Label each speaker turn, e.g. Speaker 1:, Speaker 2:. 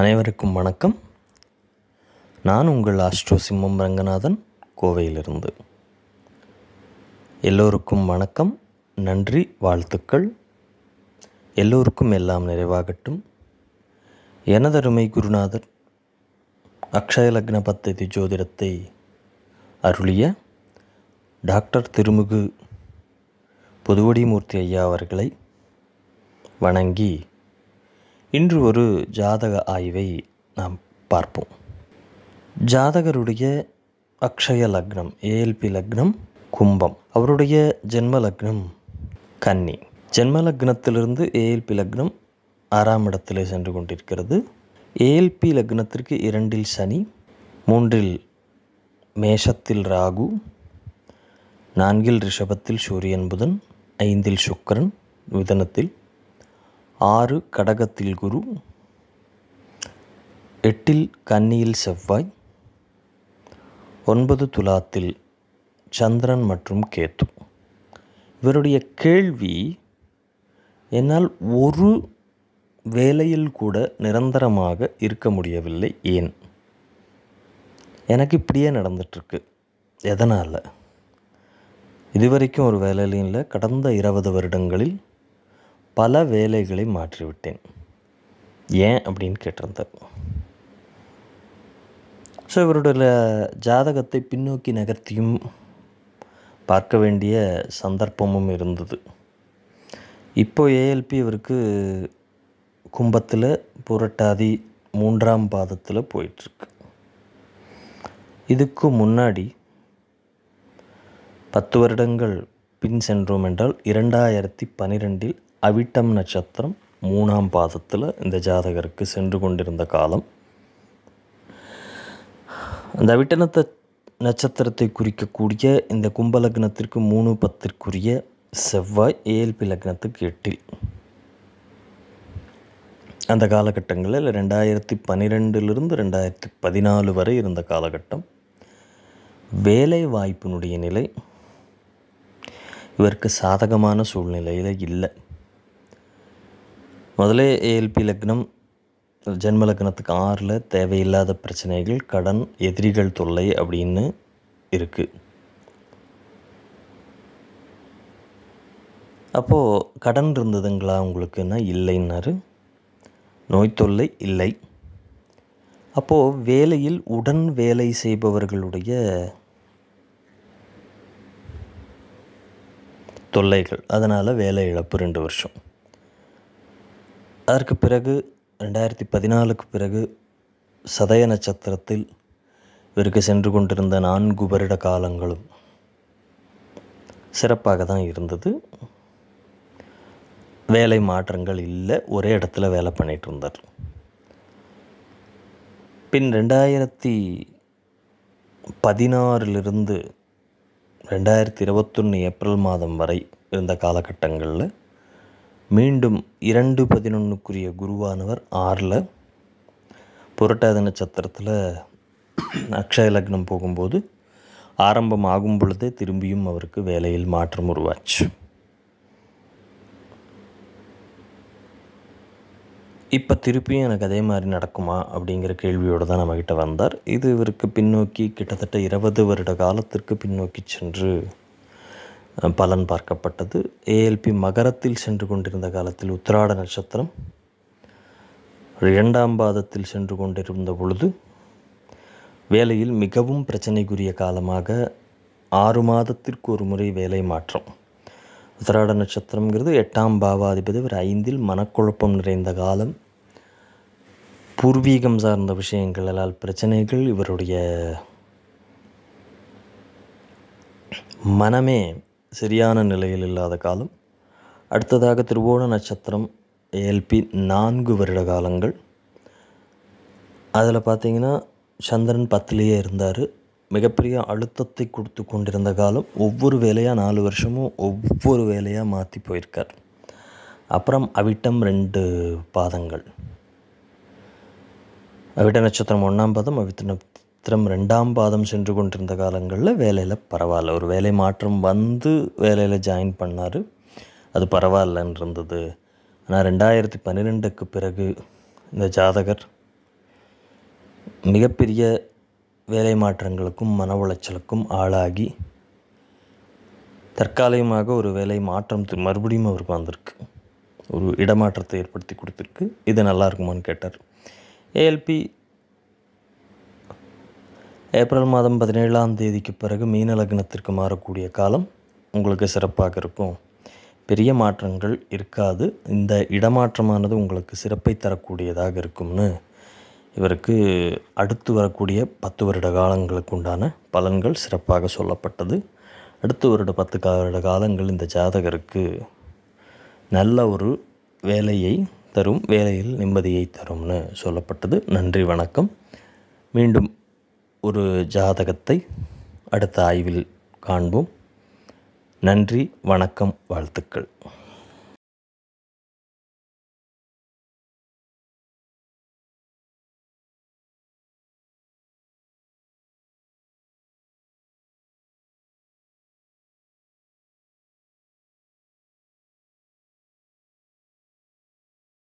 Speaker 1: அனைவருக்கும் வணக்கம் நான் உங்கள் ஆஸ்ட்ரோ சிம்மம் ரங்கநாதன் கோவையிலிருந்து எல்லோருக்கும் வணக்கம் நன்றி வாழ்த்துக்கள் எல்லோருக்கும் எல்லாம் நிறைவாகட்டும் எனதருமை குருநாதர் அக்ஷய லக்ன பத்ததி ஜோதிடத்தை அருளிய டாக்டர் திருமுகு புதுவடிமூர்த்தி ஐயா அவர்களை வணங்கி இன்று ஒரு ஜாதக ஆய்வை நாம் பார்ப்போம் ஜாதகருடைய அக்ஷய லக்னம் ஏஎல்பி லக்னம் கும்பம் அவருடைய ஜென்ம லக்னம் கன்னி ஜென்ம லக்னத்திலிருந்து ஏஎல்பி லக்னம் ஆறாம் இடத்திலே சென்று கொண்டிருக்கிறது ஏஎல்பி லக்னத்திற்கு இரண்டில் சனி மூன்றில் மேஷத்தில் ராகு நான்கில் ரிஷபத்தில் சூரியன் புதன் ஐந்தில் சுக்கரன் மிதனத்தில் ஆறு கடகத்தில் குரு எட்டில் கன்னியில் செவ்வாய் ஒன்பது துலாத்தில் சந்திரன் மற்றும் கேத்து இவருடைய கேள்வி என்னால் ஒரு வேலையில் கூட நிரந்தரமாக இருக்க முடியவில்லை ஏன் எனக்கு இப்படியே நடந்துட்டுருக்கு எதனால் இதுவரைக்கும் ஒரு வேலையிலும் இல்லை கடந்த இருபது வருடங்களில் பல வேலைகளை மாற்றிவிட்டேன் ஏன் அப்படின்னு கேட்டிருந்தார் ஸோ இவருடைய ஜாதகத்தை பின்னோக்கி நகர்த்தியும் பார்க்க வேண்டிய சந்தர்ப்பமும் இருந்தது இப்போ ஏஎல்பி இவருக்கு கும்பத்தில் புரட்டாதி மூன்றாம் பாதத்தில் போயிட்டுருக்கு இதுக்கு முன்னாடி பத்து வருடங்கள் பின் சென்றோம் என்றால் இரண்டாயிரத்தி பனிரெண்டில் அவிட்டம் நட்சத்திரம் மூணாம் பாதத்தில் இந்த ஜாதகருக்கு சென்று கொண்டிருந்த காலம் அந்த அவிட்டனத்தை நட்சத்திரத்தை குறிக்கக்கூடிய இந்த கும்ப லக்னத்திற்கு மூணு பத்திற்குரிய செவ்வாய் ஏஎல்பி லக்னத்துக்கு எட்டில் அந்த காலகட்டங்களில் ரெண்டாயிரத்தி பன்னிரெண்டிலிருந்து ரெண்டாயிரத்தி பதினாலு வரை இருந்த காலகட்டம் வேலை வாய்ப்பினுடைய நிலை இவருக்கு சாதகமான சூழ்நிலையில் இல்லை முதலே ஏஎல்பி லக்னம் ஜென்ம லக்னத்துக்கு ஆறில் தேவையில்லாத பிரச்சனைகள் கடன் எதிரிகள் தொல்லை அப்படின்னு இருக்குது அப்போது கடன் இருந்ததுங்களா உங்களுக்குன்னா இல்லைன்னாரு நோய் தொல்லை இல்லை அப்போது வேலையில் உடன் வேலை செய்பவர்களுடைய தொல்லைகள் அதனால் வேலை இழப்பு ரெண்டு வருஷம் அதற்கு பிறகு ரெண்டாயிரத்தி பதினாலுக்கு பிறகு சதய நட்சத்திரத்தில் இவருக்கு சென்று கொண்டிருந்த நான்கு வருட காலங்களும் சிறப்பாக தான் இருந்தது வேலை மாற்றங்கள் இல்லை ஒரே இடத்துல வேலை பண்ணிகிட்டு இருந்தார் பின் ரெண்டாயிரத்தி பதினாறிலிருந்து ரெண்டாயிரத்தி இருபத்தொன்று ஏப்ரல் மாதம் வரை இருந்த காலகட்டங்களில் மீண்டும் இரண்டு பதினொன்றுக்குரிய குருவானவர் ஆறில் புரட்டாத நட்சத்திரத்தில் அக்ஷய லக்னம் போகும்போது ஆகும் பொழுதே திரும்பியும் அவருக்கு வேலையில் மாற்றம் உருவாச்சு இப்போ திருப்பியும் எனக்கு அதே மாதிரி நடக்குமா அப்படிங்கிற கேள்வியோடு தான் நம்மக்கிட்ட வந்தார் இது இவருக்கு பின்னோக்கி கிட்டத்தட்ட இருபது வருட காலத்திற்கு பின்னோக்கி சென்று பலன் பார்க்கப்பட்டது ஏஎல்பி மகரத்தில் சென்று கொண்டிருந்த காலத்தில் உத்திராட நட்சத்திரம் இரண்டாம் பாதத்தில் சென்று கொண்டிருந்த பொழுது வேலையில் மிகவும் பிரச்சனைக்குரிய காலமாக ஆறு மாதத்திற்கு ஒரு முறை வேலை மாற்றம் உத்தராட நட்சத்திரங்கிறது எட்டாம் பாவாதிபதி ஒரு ஐந்தில் மனக்குழப்பம் நிறைந்த காலம் பூர்வீகம் சார்ந்த விஷயங்களால் பிரச்சனைகள் இவருடைய மனமே சரியான நிலையில் இல்லாத காலம் அடுத்ததாக திருவோண நட்சத்திரம் ஏல்பி நான்கு வருட காலங்கள் அதில் பார்த்திங்கன்னா சந்திரன் பத்துலேயே இருந்தார் மிகப்பெரிய அழுத்தத்தை கொடுத்து கொண்டிருந்த காலம் ஒவ்வொரு வேலையாக நாலு வருஷமும் ஒவ்வொரு வேலையாக மாற்றி போயிருக்கார் அப்புறம் அவிட்டம் ரெண்டு பாதங்கள் அவிட நட்சத்திரம் ஒன்றாம் பாதம் அவித்த நட்சத்திரம் ரெண்டாம் பாதம் சென்று கொண்டிருந்த காலங்களில் வேலையில் பரவாயில்ல ஒரு வேலை மாற்றம் வந்து வேலையில் ஜாயின் பண்ணார் அது பரவாயில்லன்னு இருந்தது ஆனால் ரெண்டாயிரத்தி பன்னிரெண்டுக்கு பிறகு இந்த ஜாதகர் மிகப்பெரிய வேலை மாற்றங்களுக்கும் மன உளைச்சலுக்கும் ஆளாகி தற்காலிகமாக ஒரு வேலை மாற்றம் மறுபடியும் அவருக்கு வந்திருக்கு ஒரு இடமாற்றத்தை ஏற்படுத்தி கொடுத்துருக்கு இது நல்லா இருக்குமான்னு கேட்டார் ஏஎல்பி ஏப்ரல் மாதம் பதினேழாம் தேதிக்கு பிறகு மீன லக்னத்திற்கு மாறக்கூடிய காலம் உங்களுக்கு சிறப்பாக இருக்கும் பெரிய மாற்றங்கள் இருக்காது இந்த இடமாற்றமானது உங்களுக்கு சிறப்பை தரக்கூடியதாக இருக்கும்னு இவருக்கு அடுத்து வரக்கூடிய பத்து வருட காலங்களுக்கு உண்டான பலன்கள் சிறப்பாக சொல்லப்பட்டது அடுத்து வருட பத்து வருட காலங்கள் இந்த ஜாதகருக்கு நல்ல ஒரு வேலையை தரும் வேலையில் நிம்மதியை தரும்னு சொல்லப்பட்டது நன்றி வணக்கம் மீண்டும் ஒரு ஜாதகத்தை அடுத்த ஆய்வில் காண்போம் நன்றி வணக்கம் வாழ்த்துக்கள்